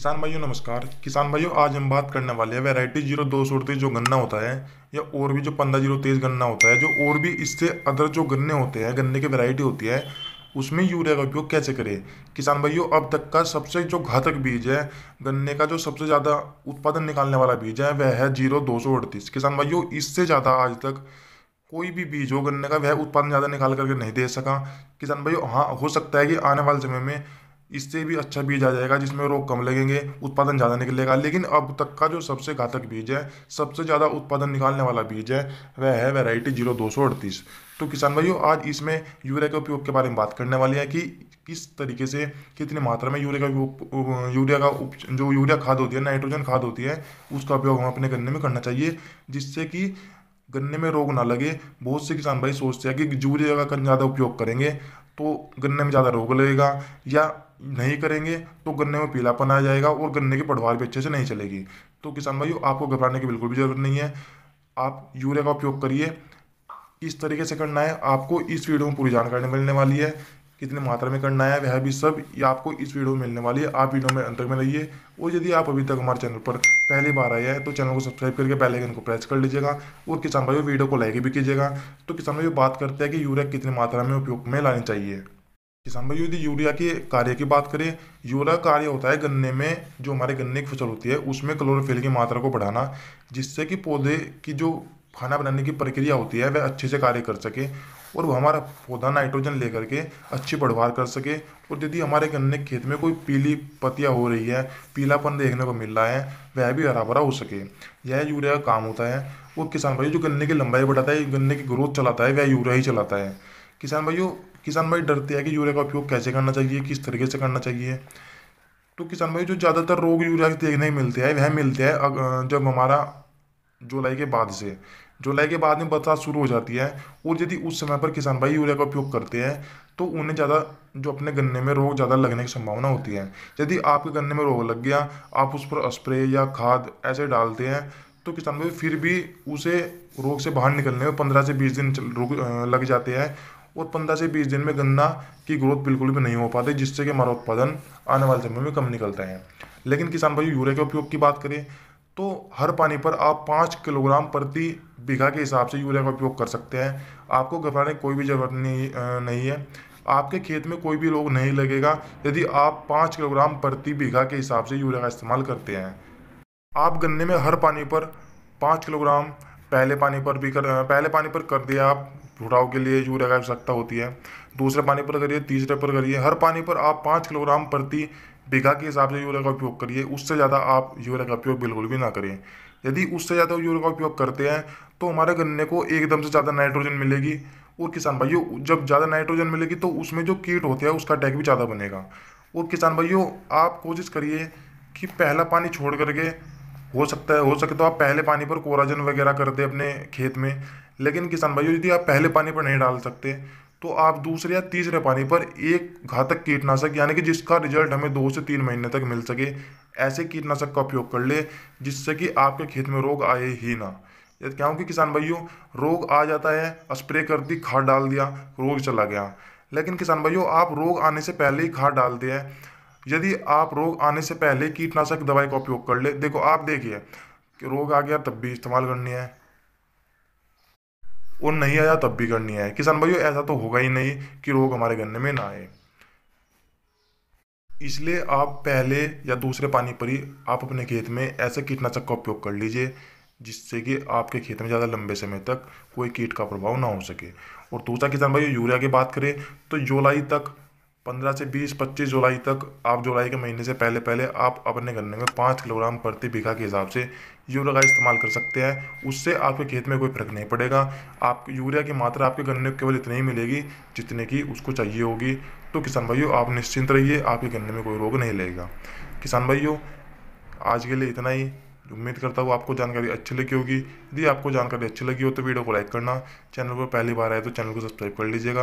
किसान भाइयों नमस्कार किसान भाइयों आज हम बात करने वाले हैं वैरायटी जीरो दो सौ अड़तीस जो गन्ना होता है या और भी जो पंद्रह जीरो तेईस गन्ना होता है जो और भी इससे अदर जो गन्ने होते हैं गन्ने की वैरायटी होती है उसमें यूरिया का उपयोग कैसे करें किसान भाइयों अब तक का सबसे जो घातक बीज है गन्ने का जो सबसे ज़्यादा उत्पादन निकालने वाला बीज है वह है जीरो दो सौ अड़तीस किसान भाइयों इससे ज़्यादा आज तक कोई भी बीज हो गन्ने का वह उत्पादन ज़्यादा निकाल करके नहीं दे सका किसान भाइयों हाँ हो सकता है कि आने वाले समय में इससे भी अच्छा बीज आ जाएगा जिसमें रोग कम लगेंगे उत्पादन ज़्यादा निकलेगा लेकिन अब तक का जो सबसे घातक बीज है सबसे ज़्यादा उत्पादन निकालने वाला बीज है वह है वेराइटी जीरो दो सौ अड़तीस तो किसान भाइयों आज इसमें यूरिया के उपयोग के बारे में बात करने वाली है कि किस तरीके से कितनी मात्रा में यूरिया का यूरिया का उप, जो यूरिया खाद होती है नाइट्रोजन खाद होती है उसका उपयोग हम अपने गन्ने में करना चाहिए जिससे कि गन्ने में रोग ना लगे बहुत से किसान भाई सोचते हैं कि यूरिया का ज़्यादा उपयोग करेंगे तो गन्ने में ज़्यादा रोग लगेगा या नहीं करेंगे तो गन्ने में पीलापन आ जाएगा और गन्ने की पढ़वार भी अच्छे से नहीं चलेगी तो किसान भाइयों आपको घबराने की बिल्कुल भी ज़रूरत नहीं है आप यूरिया का उपयोग करिए किस तरीके से करना है आपको इस वीडियो में पूरी जानकारी मिलने वाली है कितने मात्रा में करना है वह भी सब आपको इस वीडियो में मिलने वाली है आप वीडियो में अंतर में रहिए और यदि आप अभी तक हमारे चैनल पर पहली बार आए हैं तो चैनल को सब्सक्राइब करके पहले आइकन को प्रेस कर लीजिएगा और किसान भाइयों वीडियो को लाइक भी कीजिएगा तो किसान भाइयों बात करते हैं कि यूरिया कितनी मात्रा में उपयोग में लानी चाहिए किसान भाई यदि यूरिया के कार्य की बात करें यूरिया कार्य होता है गन्ने में जो हमारे गन्ने की फसल होती है उसमें क्लोरोफिल की मात्रा को बढ़ाना जिससे कि पौधे की जो खाना बनाने की प्रक्रिया होती है वह अच्छे से कार्य कर सके और वह हमारा पौधा नाइट्रोजन लेकर के अच्छी बढ़वार कर सके और यदि हमारे गन्ने के खेत में कोई पीली पत्तियाँ हो रही है पीलापन देखने को मिल रहा है वह भी हरा भरा हो सके यह यूरिया का काम होता है और किसान भाई जो गन्ने की लंबाई बढ़ाता है गन्ने की ग्रोथ चलाता है वह यूरिया ही चलाता है किसान भाइयों किसान भाई डरते हैं कि यूरिया का उपयोग कैसे करना चाहिए किस तरीके से करना चाहिए तो किसान भाई जो ज़्यादातर रोग यूरिया देखने ही मिलते हैं वह मिलते हैं जब हमारा जुलाई के बाद से जुलाई के बाद में बरसात शुरू हो जाती है और यदि उस समय पर किसान भाई यूरिया का उपयोग करते हैं तो उन्हें ज़्यादा जो अपने गन्ने में रोग ज़्यादा लगने की संभावना होती है यदि आपके गन्ने में रोग लग गया आप उस पर स्प्रे या खाद ऐसे डालते हैं तो किसान भाई फिर भी उसे रोग से बाहर निकलने में पंद्रह से बीस दिन रोग लग जाते हैं और पंद्रह से बीस दिन में गन्ना की ग्रोथ बिल्कुल भी नहीं हो पाती जिससे कि हमारा उत्पादन आने वाले समय में कम निकलता है लेकिन किसान भाई यूरिया के उपयोग की बात करें तो हर पानी पर आप पाँच किलोग्राम प्रति बीघा के हिसाब से यूरिया का उपयोग कर सकते हैं आपको घबराने की कोई भी जरूरत नहीं नहीं है आपके खेत में कोई भी रोग नहीं लगेगा यदि आप पाँच किलोग्राम प्रति बीघा के हिसाब से यूरिया का इस्तेमाल करते हैं आप गन्ने में हर पानी पर पाँच किलोग्राम पहले पानी पर भी कर पहले पानी पर कर दिया आप छुड़ाव के लिए यूरिया की आवश्यकता होती है दूसरे पानी पर करिए तीसरे पर करिए हर पानी पर आप पाँच किलोग्राम प्रति बीघा के हिसाब से यूरिया का उपयोग करिए उससे ज़्यादा आप यूरिया का उपयोग बिल्कुल भी ना करें यदि उससे ज़्यादा यूरिया का उपयोग करते हैं तो हमारे गन्ने को एकदम से ज़्यादा नाइट्रोजन मिलेगी और किसान भाइयों जब ज़्यादा नाइट्रोजन मिलेगी तो उसमें जो कीट होते हैं उसका अटैक भी ज़्यादा बनेगा और किसान भाइयों आप कोशिश करिए कि पहला पानी छोड़ करके हो सकता है हो सके तो आप पहले पानी पर कोराजन वगैरह कर दें अपने खेत में लेकिन किसान भाइयों यदि आप पहले पानी पर नहीं डाल सकते तो आप दूसरे या तीसरे पानी पर एक घातक कीटनाशक यानी कि जिसका रिजल्ट हमें दो से तीन महीने तक मिल सके ऐसे कीटनाशक का उपयोग कर ले जिससे कि आपके खेत में रोग आए ही ना क्योंकि किसान भाइयों रोग आ जाता है स्प्रे कर दी खाद डाल दिया रोग चला गया लेकिन किसान भाइयों आप रोग आने से पहले ही खाद डाल दिया यदि आप रोग आने से पहले कीटनाशक दवाई का उपयोग कर ले देखो आप देखिए कि रोग आ गया तब भी इस्तेमाल करनी है और नहीं आया तब भी करनी है किसान भाइयों ऐसा तो होगा ही नहीं कि रोग हमारे गन्ने में ना आए इसलिए आप पहले या दूसरे पानी पर ही आप अपने खेत में ऐसे कीटनाशक का उपयोग कर लीजिए जिससे कि आपके खेत में ज़्यादा लंबे समय तक कोई कीट का प्रभाव ना हो सके और दूसरा किसान भाई यूरिया की बात करें तो जुलाई तक पंद्रह से बीस पच्चीस जुलाई तक आप जुलाई के महीने से पहले पहले आप अपने गन्ने में पाँच किलोग्राम प्रति बीघा के हिसाब से यूरिया का इस्तेमाल कर सकते हैं उससे आपके खेत में कोई फर्क नहीं पड़ेगा आप यूरिया की मात्रा आपके गन्ने को केवल इतनी ही मिलेगी जितने की उसको चाहिए होगी तो किसान भाइयों आप निश्चिंत रहिए आपके गन्ने में कोई रोग नहीं लगेगा किसान भाइयों आज के लिए इतना ही उम्मीद करता हूँ आपको जानकारी अच्छी लगी होगी यदि आपको जानकारी अच्छी लगी हो तो वीडियो को लाइक करना चैनल पर पहली बार आए तो चैनल को सब्सक्राइब कर लीजिएगा